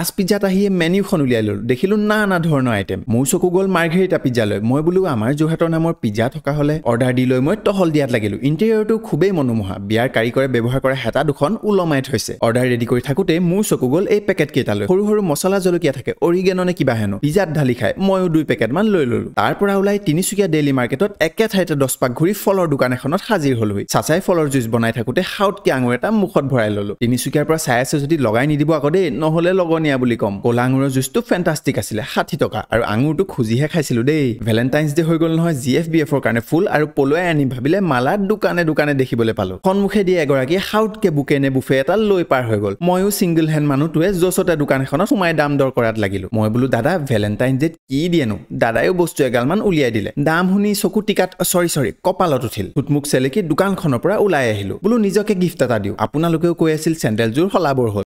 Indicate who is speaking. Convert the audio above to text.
Speaker 1: আজ পিজ্জাত আহিয়ে মেনিউখন উলিয়াই ললোঁ দেখিলোঁ নানা ধৰণৰ আইটেম মোৰ চকু গ'ল মাৰ্ঘেৰিটা পিজ্জালৈ মই বোলো আমাৰ যোৰহাটৰ নামৰ পিজ্জা থকা হ'লে অৰ্ডাৰ দি লৈ মই টহল দিয়াত লাগিলোঁ ইণ্টেৰিয়ৰটো খুবেই মনোমোহা বিয়াৰ কাৰিকৰে ব্যৱহাৰ কৰা হেতা দুখন ওলমাই থৈছে অৰ্ডাৰ ৰেডি কৰি থাকোঁতে মোৰ চকু গ'ল এই পেকেটকেইটালৈ সৰু সৰু মছলা জলকীয়া থাকে অৰিগেন নে কিবা হেনো পিজ্জাত ঢালি খাই ময়ো দুই পেকেটমান লৈ ললোঁ তাৰ পৰা ওলাই তিনিচুকীয়া ডেইলি মাৰ্কেটত একে ঠাইতে দহ পাক ঘূৰি ফলৰ দোকান এখনত হাজিৰ হ'লোহি চাচাই ফলৰ জুইচ বনাই থাকোঁতে সাউতকৈ আঙুৰ এটা মুখত ভৰাই ললোঁ তিনিচুকীয়াৰ পৰা চাই আছে যদি লগাই নিদিব আকৌ দেই নহ'লে লগ নগনীয়া বুলি ক'ম ক'লা আঙুৰৰ জুচটো ফেণ্টাষ্টিক আছিলে ষাঠি টকা আৰু আঙুৰটো খুজিহে খাইছিলো দেই ভেলেণ্টাইন্স ডে হৈ গ'ল নহয় জি এফ বি এফৰ কাৰণে ফুল আৰু পলুৱাই আনি ভাবিলে মালাৰ দোকানে দোকানে দেখিবলৈ পালো সন্মুখে দিয়ে এগৰাকী হাউটকে বুকে নে বুফে এটা লৈ পাৰ হৈ গ'ল ময়ো ছিংগল হেণ্ড মানুহটোৱে জচতে দোকান এখনত সোমাই দাম দৰ কৰাত লাগিলো মই বোলো দাদা ভেলেণ্টাইন ডেত কি দিয়েনো দাদায়ো বস্তু এগালমান উলিয়াই দিলে দাম শুনি চকু টিকাত চৰি চৰি কপালত উঠিল টুটমুক চেলেকি দোকানখনৰ পৰা ওলাই আহিলো বোলো নিজকে গিফ্ট এটা দিওঁ আপোনালোকেও কৈ আছিল চেণ্ডেলযোৰ সলাবৰ হ'ল